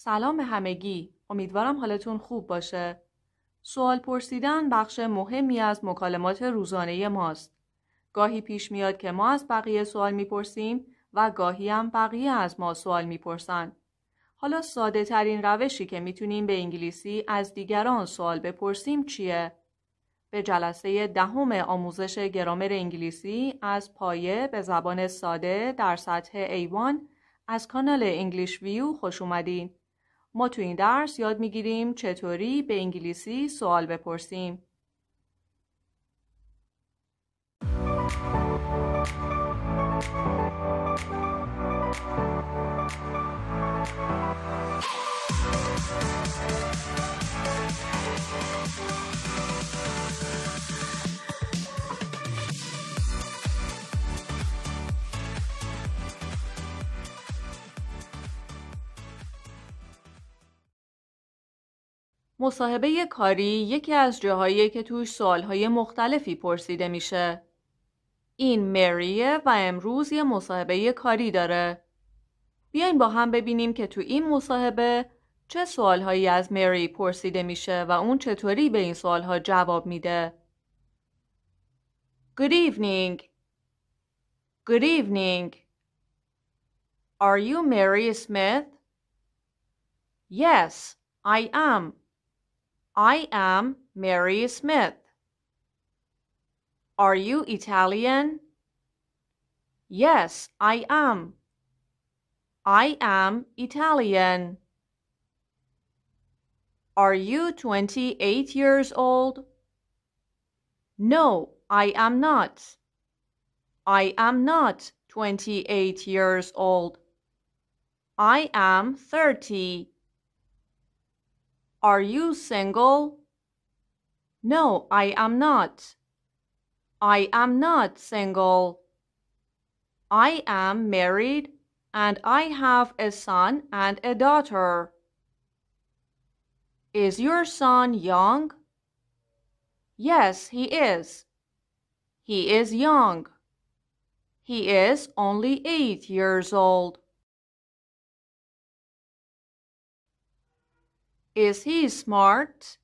سلام همگی امیدوارم حالتون خوب باشه سوال پرسیدن بخش مهمی از مکالمات روزانه ماست گاهی پیش میاد که ما از بقیه سوال میپرسیم و گاهی هم بقیه از ما سوال میپرسن حالا ساده ترین روشی که میتونیم به انگلیسی از دیگران سوال بپرسیم چیه؟ به جلسه دهم آموزش گرامر انگلیسی از پایه به زبان ساده در سطح A1 از کانال انگلیش ویو خوش اومدین. ما تو این درس یاد میگیریم چطوری به انگلیسی سوال بپرسیم. مصاحبه کاری یکی از جاهایی که توش سوالهای مختلفی پرسیده میشه. این مریه و امروز یه مصاحبه کاری داره. بیاین با هم ببینیم که تو این مصاحبه چه سوالهایی از مری پرسیده میشه و اون چطوری به این سوالها جواب میده. Good evening. Good evening. Are you Mary Smith? Yes, I am. I am Mary Smith. Are you Italian? Yes, I am. I am Italian. Are you 28 years old? No, I am not. I am not 28 years old. I am 30. Are you single? No, I am not. I am not single. I am married and I have a son and a daughter. Is your son young? Yes, he is. He is young. He is only eight years old. Is he smart?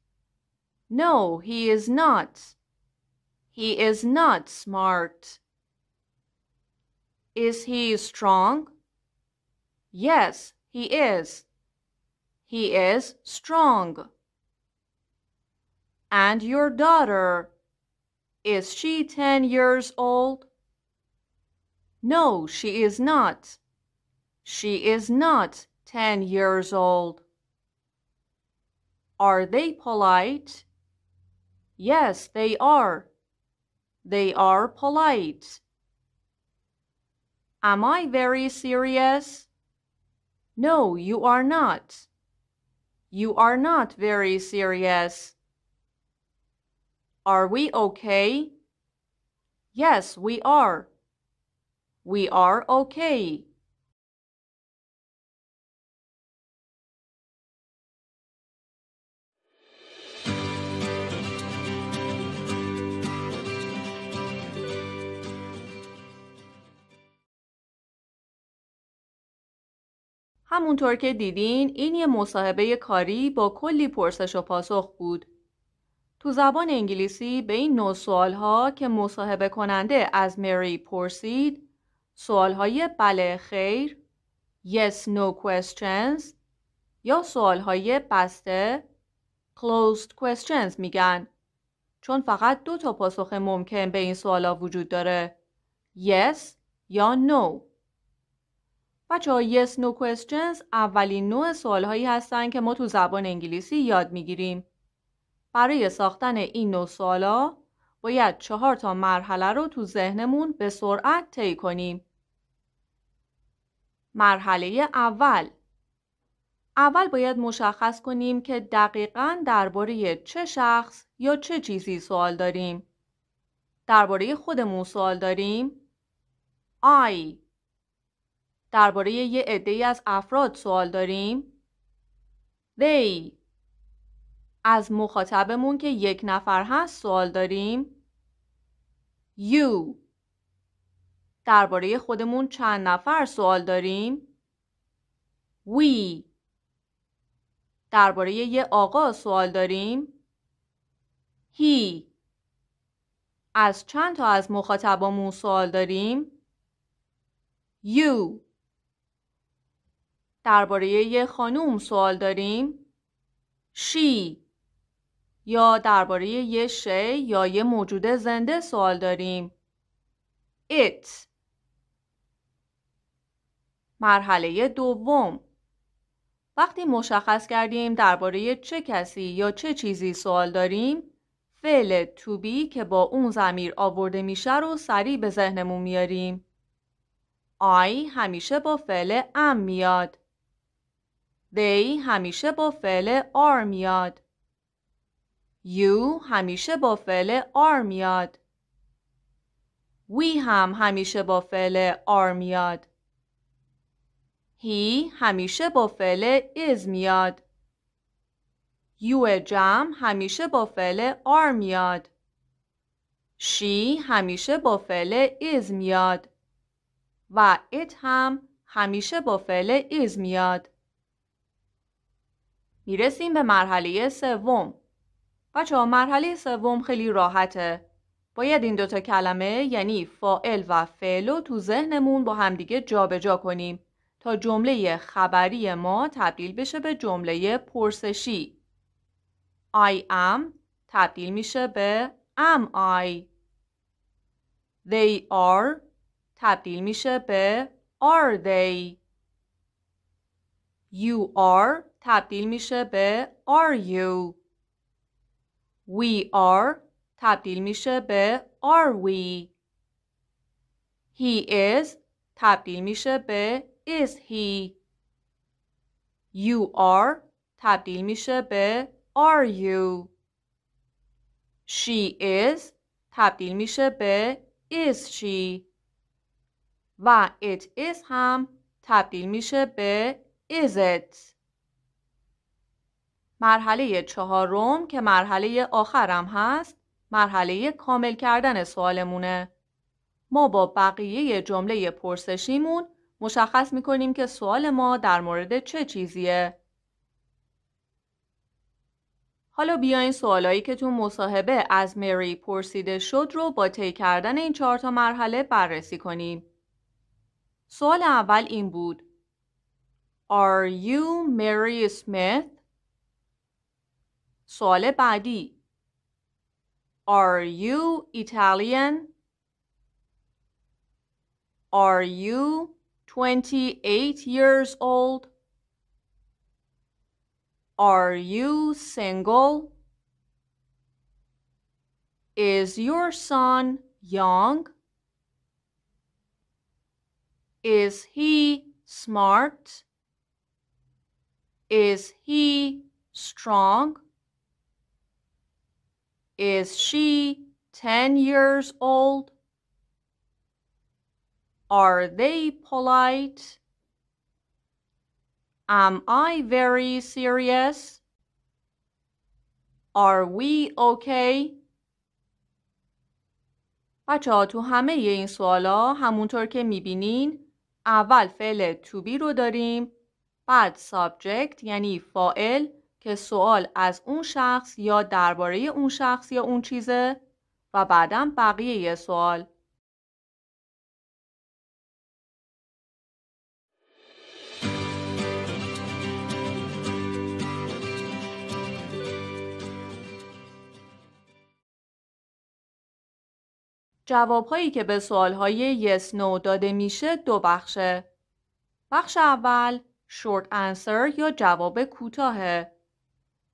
No, he is not. He is not smart. Is he strong? Yes, he is. He is strong. And your daughter, is she ten years old? No, she is not. She is not ten years old. Are they polite? Yes, they are. They are polite. Am I very serious? No, you are not. You are not very serious. Are we okay? Yes, we are. We are okay. همونطور که دیدین این یه مصاحبه کاری با کلی پرسش و پاسخ بود. تو زبان انگلیسی به این نوع ها که مصاحبه کننده از مری پرسید سوال های بله خیر yes no questions یا سوال های بسته closed questions میگن چون فقط دو تا پاسخ ممکن به این ها وجود داره yes یا no بچه ها yes no questions اولین نوع سوال هایی هستن که ما تو زبان انگلیسی یاد میگیریم. برای ساختن این نوع ها باید چهار تا مرحله رو تو ذهنمون به سرعت طی کنیم. مرحله اول اول باید مشخص کنیم که دقیقا درباره چه شخص یا چه چیزی سوال داریم. درباره خودمون سوال داریم. I درباره یه ای از افراد سوال داریم they از مخاطبمون که یک نفر هست سوال داریم you درباره خودمون چند نفر سوال داریم we درباره یه آقا سوال داریم he از چند تا از مخاطبمون سوال داریم you درباره یه خانوم سوال داریم she یا درباره یه شی یا یه موجود زنده سوال داریم it مرحله دوم وقتی مشخص کردیم درباره چه کسی یا چه چیزی سوال داریم فعل to be که با اون زمیر آورده میشه رو سریع به ذهنمون میاریم آی همیشه با فعل ام میاد they همیشه با فعل آر میاد. you همیشه با فعل آر میاد. we هم همیشه با فعل آر میاد. he همیشه با فعل is میاد. you جمع همیشه با فعل are میاد. she همیشه با فعل is میاد. و it هم همیشه با فعل is میاد. میرسیم به مرحله سوم. بچه ها مرحله سوم خیلی راحته. باید این دوتا کلمه یعنی فائل و فعلو رو تو ذهنمون با همدیگه جابجا کنیم تا جمله خبری ما تبدیل بشه به جمله پرسشی. I am تبدیل میشه به am I. They are تبدیل میشه به are they. You are تبدیل میشه به are you We are تبدیل میشه به are we He is تبدیل میشه به is he You are تبدیل میشه به are you She is تبدیل میشه به is she و it is هم تبدیل میشه به is it مرحله چهارم که مرحله آخرم هست مرحله کامل کردن سوالمونه ما با بقیه جمله پرسشیمون مشخص میکنیم که سوال ما در مورد چه چیزیه حالا بیاین سوالایی که تو مصاحبه از مری پرسیده شد رو با طی کردن این چهار تا مرحله بررسی کنیم. سوال اول این بود Are you Mary Smith? سوال بعدی Are you Italian? Are you 28 years old? Are you single? Is your son young? Is he smart? Is he strong? Is she 10 years old? Are they polite? Am I very serious? Are we okay? بچه ها تو همه این سوالا همونطور که میبینین اول فعل to be رو داریم بعد سابجکت یعنی فائل که سوال از اون شخص یا درباره اون شخص یا اون چیزه و بعدا بقیه یه سوال جوابهایی که به سوالهای yes no داده میشه دو بخشه. بخش اول Short answer یا جواب کوتاهه.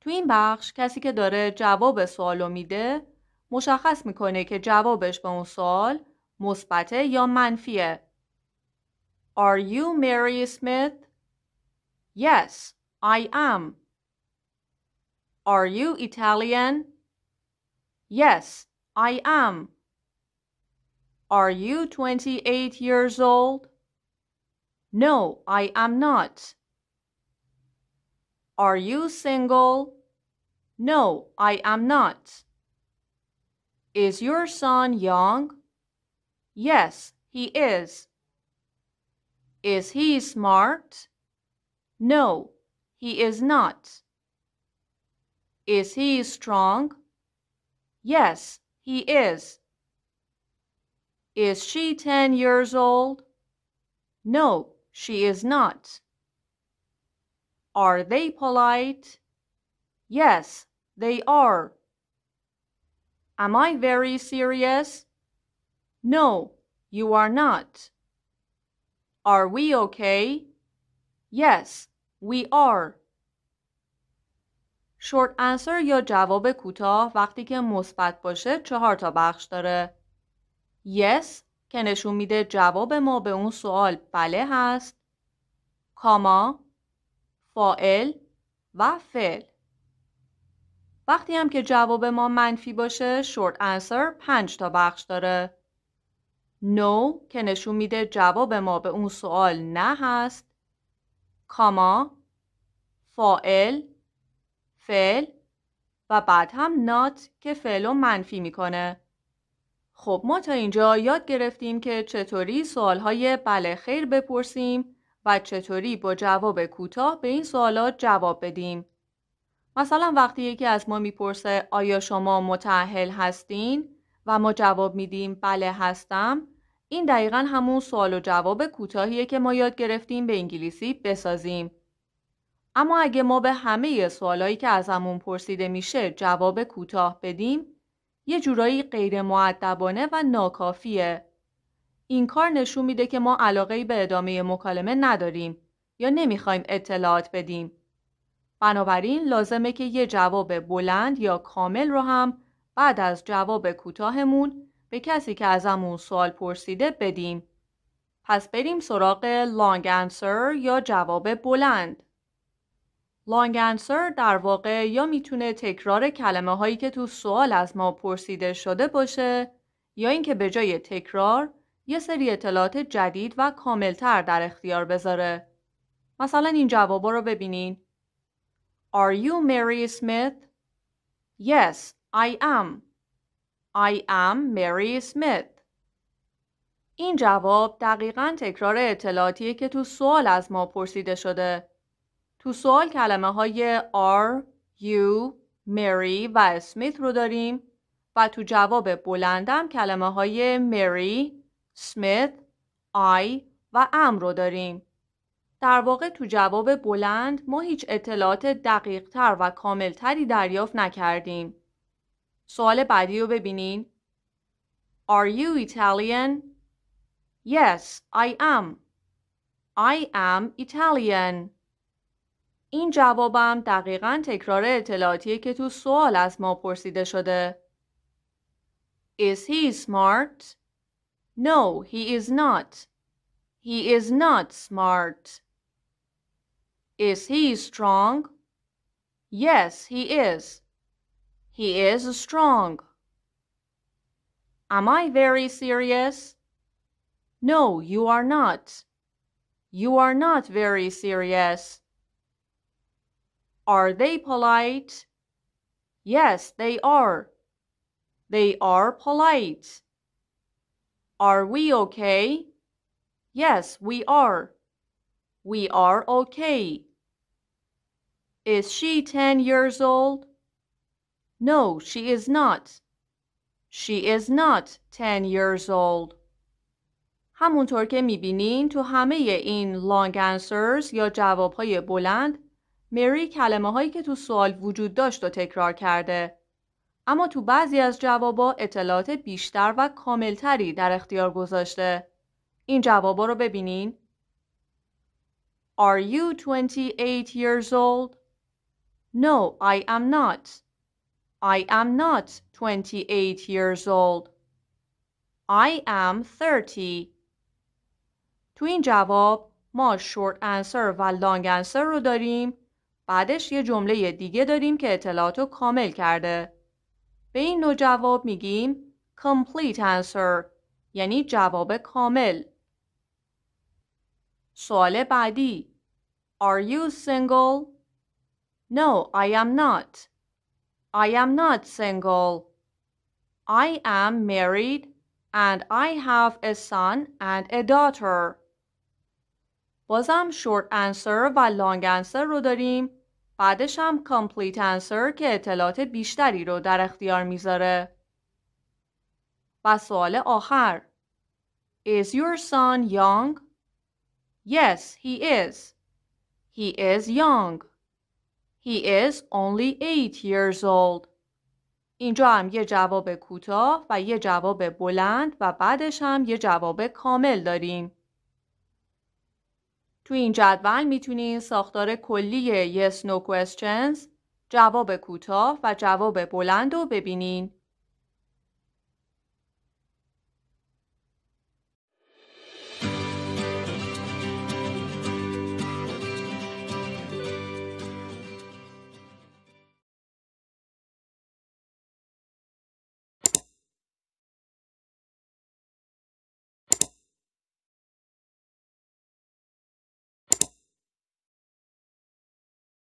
تو این بخش کسی که داره جواب سوالو میده مشخص میکنه که جوابش به اون سوال مثبت یا منفیه. Are you Mary Smith? Yes, I am. Are you Italian? Yes, I am. Are you 28 years old? No, I am not. Are you single? No, I am not. Is your son young? Yes, he is. Is he smart? No, he is not. Is he strong? Yes, he is. Is she 10 years old? No, she is not. Are they polite? Yes, they are. Am I very serious? No, you are not. Are we okay? Yes, we are. short answer یا جواب کوتاه وقتی که مثبت باشه چهار تا بخش داره. Yes, که نشون میده جواب ما به اون سوال بله هست کاما فائل و فعل وقتی هم که جواب ما منفی باشه شورت انسر پنج تا بخش داره نو که نشون میده جواب ما به اون سوال نه هست کاما فائل فعل و بعد هم نات که فعل رو منفی میکنه خب ما تا اینجا یاد گرفتیم که چطوری سوالهای بله خیر بپرسیم و چطوری با جواب کوتاه به این سوالات جواب بدیم. مثلا وقتی یکی از ما میپرسه آیا شما متعهل هستین و ما جواب میدیم بله هستم این دقیقا همون سوال و جواب کوتاهیه که ما یاد گرفتیم به انگلیسی بسازیم. اما اگه ما به همه سوالایی که از همون پرسیده میشه جواب کوتاه بدیم یه جورایی غیر معدبانه و ناکافیه. این کار نشون میده که ما علاقه به ادامه مکالمه نداریم یا نمیخوایم اطلاعات بدیم. بنابراین لازمه که یه جواب بلند یا کامل رو هم بعد از جواب کوتاهمون به کسی که ازمون سوال پرسیده بدیم. پس بریم سراغ لانگ انسر یا جواب بلند. لانگ انسر در واقع یا میتونه تکرار کلمه هایی که تو سوال از ما پرسیده شده باشه یا اینکه به جای تکرار یه سری اطلاعات جدید و کاملتر در اختیار بذاره. مثلا این جوابا رو ببینین. Are you Mary Smith? Yes, I am. I am Mary Smith. این جواب دقیقا تکرار اطلاعاتیه که تو سوال از ما پرسیده شده. تو سوال کلمه های are, you, Mary و اسمیت رو داریم و تو جواب بلندم کلمه های مری، سمیت، آی و ام رو داریم. در واقع تو جواب بلند ما هیچ اطلاعات دقیق تر و کامل تری دریافت نکردیم. سوال بعدی رو ببینین. Are you Italian? Yes, I am. I am Italian. این جوابم دقیقا تکرار اطلاعاتیه که تو سوال از ما پرسیده شده. Is he smart? No, he is not. He is not smart. Is he strong? Yes, he is. He is strong. Am I very serious? No, you are not. You are not very serious. Are they polite? Yes, they are. They are polite. Are we okay? Yes, we are. We are okay. Is she 10 years old? No, she is not. She is not 10 years old. همونطور که میبینین تو همه این long answers یا جوابهای بلند مری کلمه هایی که تو سوال وجود داشت و تکرار کرده اما تو بعضی از جوابا اطلاعات بیشتر و کاملتری در اختیار گذاشته این جوابا رو ببینین Are you 28 years old? No, I am not. I am not 28 years old. I am 30. تو این جواب ما short answer و long answer رو داریم بعدش یه جمله دیگه داریم که اطلاعات رو کامل کرده. به این نوع جواب میگیم complete answer یعنی جواب کامل. سوال بعدی Are you single? No, I am not. I am not single. I am married and I have a son and a daughter. بازم short answer و long answer رو داریم بعدش هم complete answer که اطلاعات بیشتری رو در اختیار میذاره و سوال آخر Is your son young? Yes, he is. He is young. He is only eight years old. اینجا هم یه جواب کوتاه و یه جواب بلند و بعدش هم یه جواب کامل داریم. تو این جدول میتونین ساختار کلی Yes No Questions جواب کوتاه و جواب بلند رو ببینین.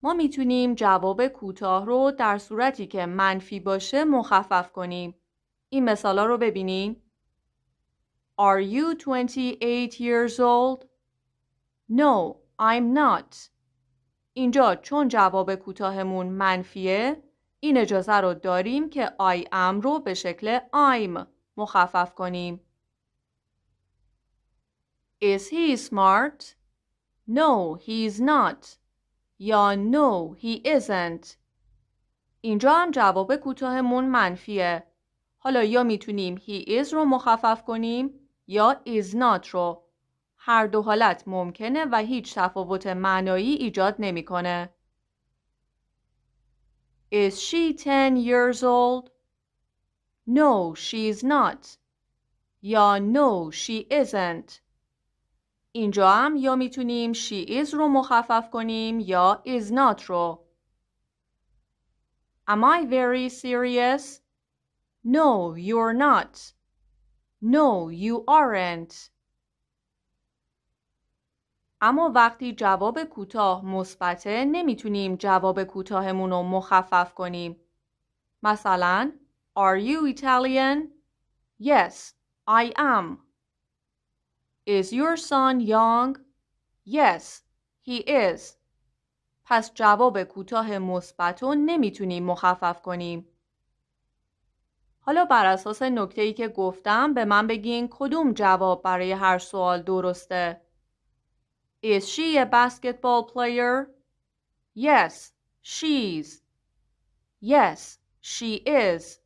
ما میتونیم جواب کوتاه رو در صورتی که منفی باشه مخفف کنیم. این مثالا رو ببینیم. Are you 28 years old? No, I'm not. اینجا چون جواب کوتاهمون منفیه این اجازه رو داریم که I am رو به شکل I'm مخفف کنیم. Is he smart? No, he's not. یا no he isn't اینجا هم جواب کوتاهمون منفیه حالا یا میتونیم هی is رو مخفف کنیم یا ایز نات رو هر دو حالت ممکنه و هیچ تفاوت معنایی ایجاد نمیکنه. Is she 10 years old? No, she's not. یا no, she isn't. اینجا هم یا میتونیم she is رو مخفف کنیم یا is not رو. Am I very serious? No, you're not. No, you aren't. اما وقتی جواب کوتاه مثبته نمیتونیم جواب کوتاهمون رو مخفف کنیم. مثلا Are you Italian? Yes, I am. Is your son young? Yes, he is. پس جواب کوتاه مثبت رو نمیتونیم مخفف کنیم. حالا بر اساس نکته ای که گفتم به من بگین کدوم جواب برای هر سوال درسته. Is she a basketball player? Yes, she's. Yes, she is.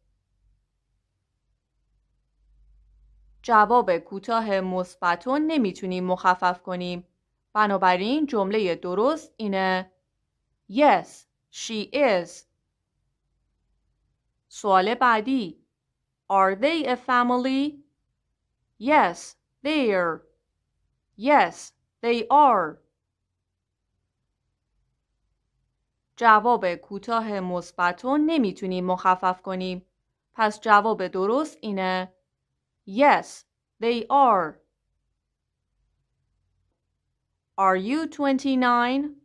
جواب کوتاه مثبتون نمیتونیم مخفف کنیم. بنابراین جمله درست اینه Yes, she is. سوال بعدی Are they a family? Yes, they are. Yes, they are. جواب کوتاه مثبتون نمیتونیم مخفف کنیم. پس جواب درست اینه Yes, they are. Are you 29?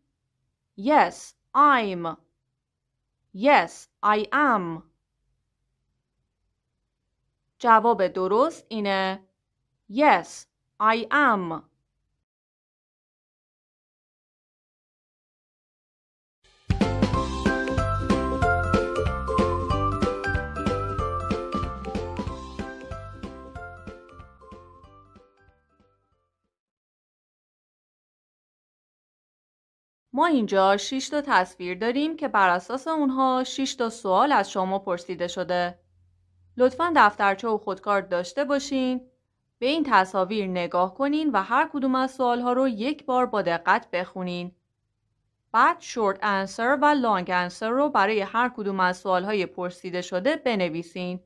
Yes, I'm. Yes, I am. جواب درست اینه Yes, I am. ما اینجا 6 تا تصویر داریم که بر اساس اونها 6 تا سوال از شما پرسیده شده. لطفا دفترچه و خودکارد داشته باشین. به این تصاویر نگاه کنین و هر کدوم از سوالها رو یک بار با دقت بخونین. بعد شورت انسر و لانگ انسر رو برای هر کدوم از سوالهای پرسیده شده بنویسین.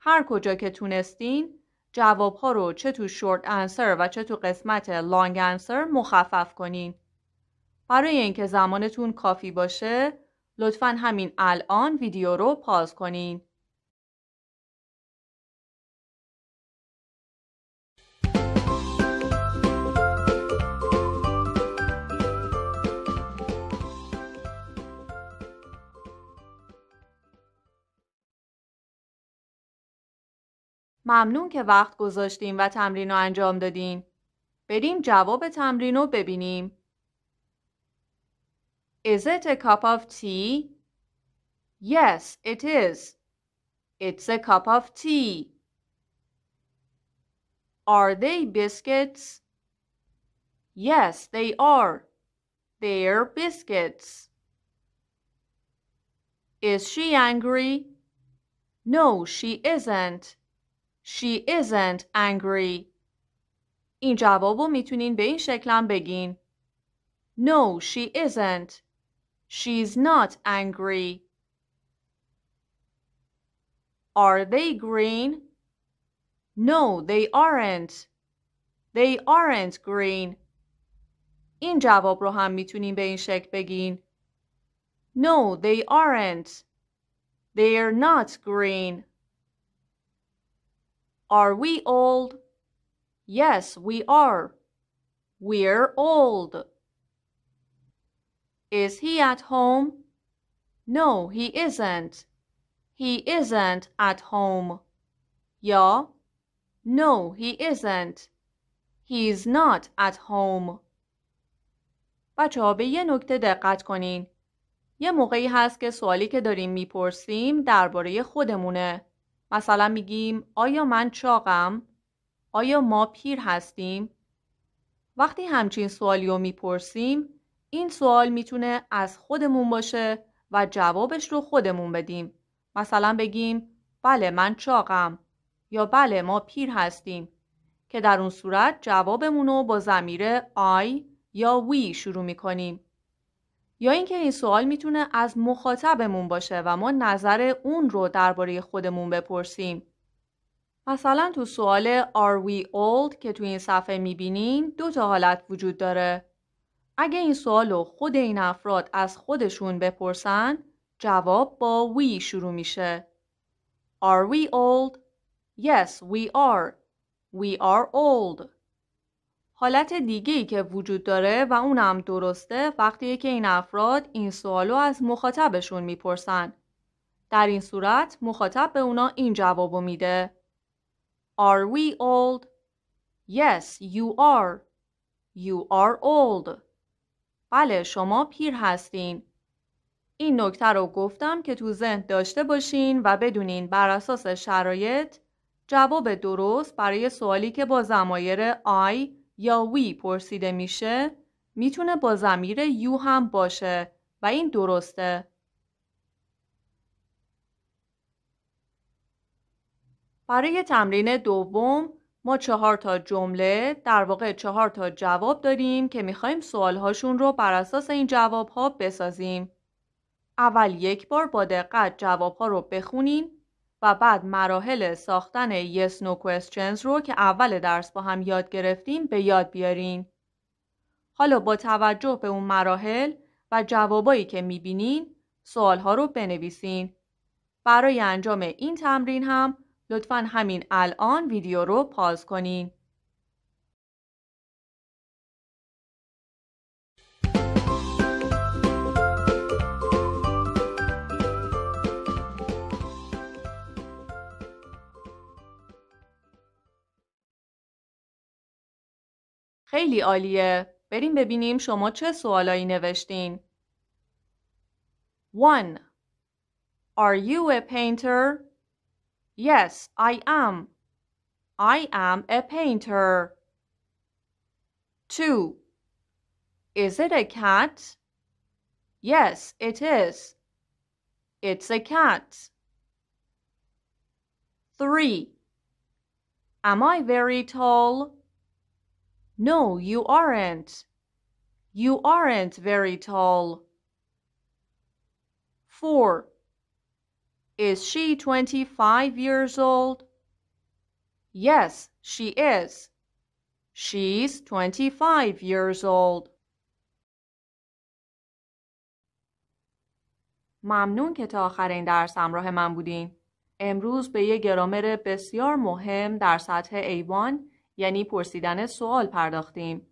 هر کجا که تونستین جوابها رو چه تو شورت انسر و چه تو قسمت لانگ انسر مخفف کنین. برای اینکه زمانتون کافی باشه لطفا همین الان ویدیو رو پاز کنین. ممنون که وقت گذاشتیم و تمرین رو انجام دادین. بریم جواب تمرین رو ببینیم. Is it a cup of tea? Yes, it is. It's a cup of tea. Are they biscuits? Yes, they are. They're biscuits. Is she angry? No, she isn't. She isn't angry. این جواب رو میتونین به این شکلم بگین. No, she isn't. She's not angry. Are they green? No, they aren't. They aren't green. این جواب رو هم میتونیم به این شکل بگین. No, they aren't. They're not green. Are we old? Yes, we are. We're old. Is he at home? No, he isn't. He isn't at home. یا No, he isn't. He's not at home. بچه ها به یه نکته دقت کنین. یه موقعی هست که سوالی که داریم میپرسیم درباره خودمونه. مثلا میگیم آیا من چاقم؟ آیا ما پیر هستیم؟ وقتی همچین سوالی رو میپرسیم این سوال میتونه از خودمون باشه و جوابش رو خودمون بدیم. مثلا بگیم بله من چاقم یا بله ما پیر هستیم که در اون صورت جوابمون رو با زمیره آی یا وی شروع میکنیم. یا اینکه این سوال میتونه از مخاطبمون باشه و ما نظر اون رو درباره خودمون بپرسیم. مثلا تو سوال Are we old که تو این صفحه میبینیم دو تا حالت وجود داره اگه این رو خود این افراد از خودشون بپرسن جواب با وی شروع میشه. Are we old? Yes, we are. We are old. حالت دیگه ای که وجود داره و اونم درسته وقتی که این افراد این سوالو از مخاطبشون میپرسن. در این صورت مخاطب به اونا این جوابو میده. Are we old? Yes, you are. You are old. بله شما پیر هستین. این نکته رو گفتم که تو ذهن داشته باشین و بدونین بر اساس شرایط جواب درست برای سوالی که با زمایر آی یا وی پرسیده میشه میتونه با زمیر یو هم باشه و این درسته. برای تمرین دوم ما چهار تا جمله در واقع چهار تا جواب داریم که میخوایم سوالهاشون رو بر اساس این جوابها بسازیم. اول یک بار با دقت جوابها رو بخونین و بعد مراحل ساختن yes no questions رو که اول درس با هم یاد گرفتیم به یاد بیارین. حالا با توجه به اون مراحل و جوابایی که میبینین سوالها رو بنویسین. برای انجام این تمرین هم لطفا همین الان ویدیو رو پاز کنین. خیلی عالیه. بریم ببینیم شما چه سوالایی نوشتین. 1. Are you a painter? Yes, I am. I am a painter. 2. Is it a cat? Yes, it is. It's a cat. 3. Am I very tall? No, you aren't. You aren't very tall. 4. Is she 25 years old? Yes, she is. 25 years old. ممنون که تا آخر این درس همراه من بودین. امروز به یه گرامر بسیار مهم در سطح ایوان یعنی پرسیدن سوال پرداختیم.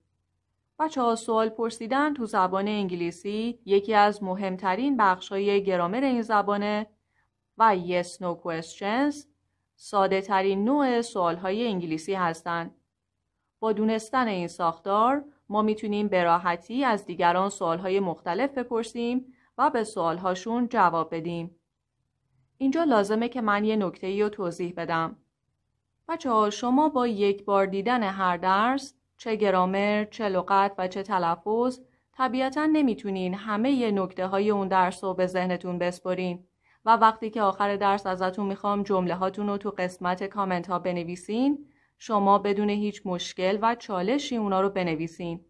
بچه ها سوال پرسیدن تو زبان انگلیسی یکی از مهمترین بخشای گرامر این زبانه و Yes No Questions ساده ترین نوع سوال های انگلیسی هستند. با دونستن این ساختار ما میتونیم به راحتی از دیگران سوال های مختلف بپرسیم و به سوال هاشون جواب بدیم. اینجا لازمه که من یه نکته ای رو توضیح بدم. بچه ها شما با یک بار دیدن هر درس چه گرامر، چه لغت و چه تلفظ طبیعتا نمیتونین همه نکته های اون درس رو به ذهنتون بسپرین. و وقتی که آخر درس ازتون میخوام جمله هاتون رو تو قسمت کامنت ها بنویسین شما بدون هیچ مشکل و چالشی اونا رو بنویسین.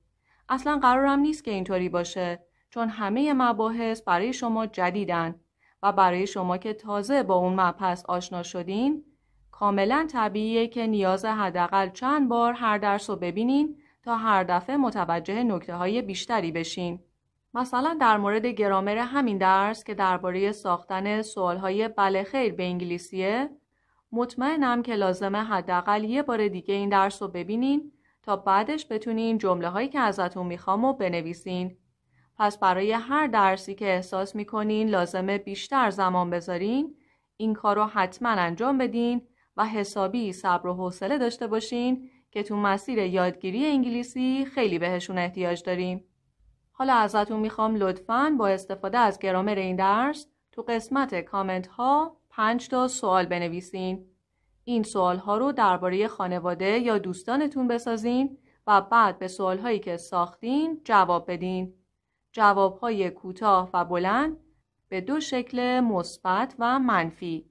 اصلا قرارم نیست که اینطوری باشه چون همه مباحث برای شما جدیدن و برای شما که تازه با اون مبحث آشنا شدین کاملا طبیعیه که نیاز حداقل چند بار هر درس رو ببینین تا هر دفعه متوجه نکته های بیشتری بشین. مثلا در مورد گرامر همین درس که درباره ساختن سوالهای بله خیر به انگلیسیه مطمئنم که لازمه حداقل یه بار دیگه این درس رو ببینین تا بعدش بتونین جمله هایی که ازتون میخوام و بنویسین. پس برای هر درسی که احساس میکنین لازمه بیشتر زمان بذارین این کار رو حتما انجام بدین و حسابی صبر و حوصله داشته باشین که تو مسیر یادگیری انگلیسی خیلی بهشون احتیاج داریم. حالا ازتون میخوام لطفا با استفاده از گرامر این درس تو قسمت کامنت ها پنج تا سوال بنویسین. این سوال ها رو درباره خانواده یا دوستانتون بسازین و بعد به سوال هایی که ساختین جواب بدین. جواب های کوتاه و بلند به دو شکل مثبت و منفی